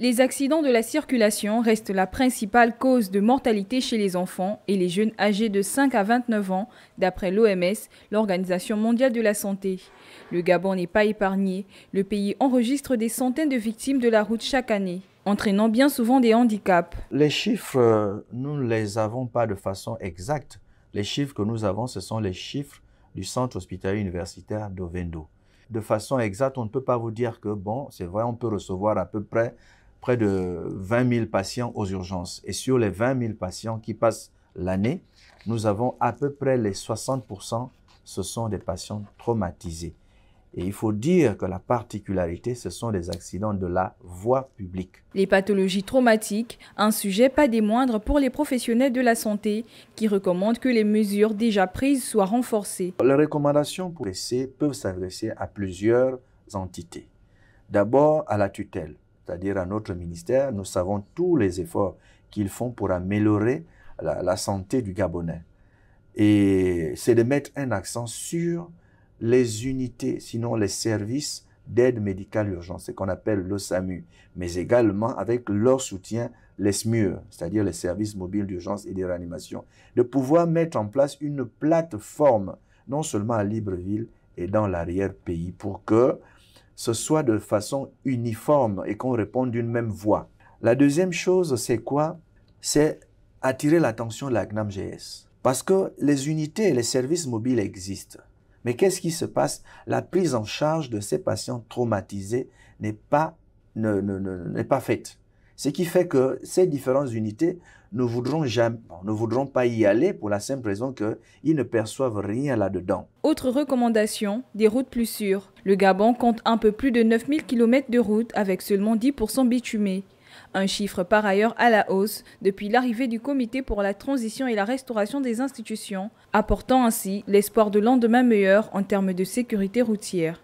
Les accidents de la circulation restent la principale cause de mortalité chez les enfants et les jeunes âgés de 5 à 29 ans, d'après l'OMS, l'Organisation mondiale de la santé. Le Gabon n'est pas épargné. Le pays enregistre des centaines de victimes de la route chaque année, entraînant bien souvent des handicaps. Les chiffres, euh, nous ne les avons pas de façon exacte. Les chiffres que nous avons, ce sont les chiffres du centre hospitalier universitaire d'Ovendo. De façon exacte, on ne peut pas vous dire que, bon, c'est vrai, on peut recevoir à peu près près de 20 000 patients aux urgences. Et sur les 20 000 patients qui passent l'année, nous avons à peu près les 60%, ce sont des patients traumatisés. Et il faut dire que la particularité, ce sont des accidents de la voie publique. Les pathologies traumatiques, un sujet pas des moindres pour les professionnels de la santé, qui recommandent que les mesures déjà prises soient renforcées. Les recommandations pour l'essai peuvent s'adresser à plusieurs entités. D'abord à la tutelle, c'est-à-dire à notre ministère, nous savons tous les efforts qu'ils font pour améliorer la, santé du Gabonais. Et c'est de mettre un accent sur les unités, sinon les services d'aide médicale urgente, ce qu'on appelle le SAMU, mais également avec leur soutien, les SMUR, e, c'est-à-dire les services mobiles d'urgence et de réanimation, de pouvoir mettre en place une plateforme, non seulement à Libreville et dans l'arrière-pays, pour que ce soit de façon uniforme et qu'on réponde d'une même voix. La deuxième chose, c'est quoi C'est attirer l'attention de la GNAMGS. Parce que les unités et les services mobiles existent. Mais qu'est-ce qui se passe La prise en charge de ces patients traumatisés n'est pas, pas faite. Ce qui fait que ces différentes unités ne voudront, jamais, ne voudront pas y aller pour la simple raison qu'ils ne perçoivent rien là-dedans. Autre recommandation, des routes plus sûres. Le Gabon compte un peu plus de 9000 km de routes avec seulement 10% bitumées. Un chiffre par ailleurs à la hausse depuis l'arrivée du comité pour la transition et la restauration des institutions, apportant ainsi l'espoir de lendemain meilleur en termes de sécurité routière.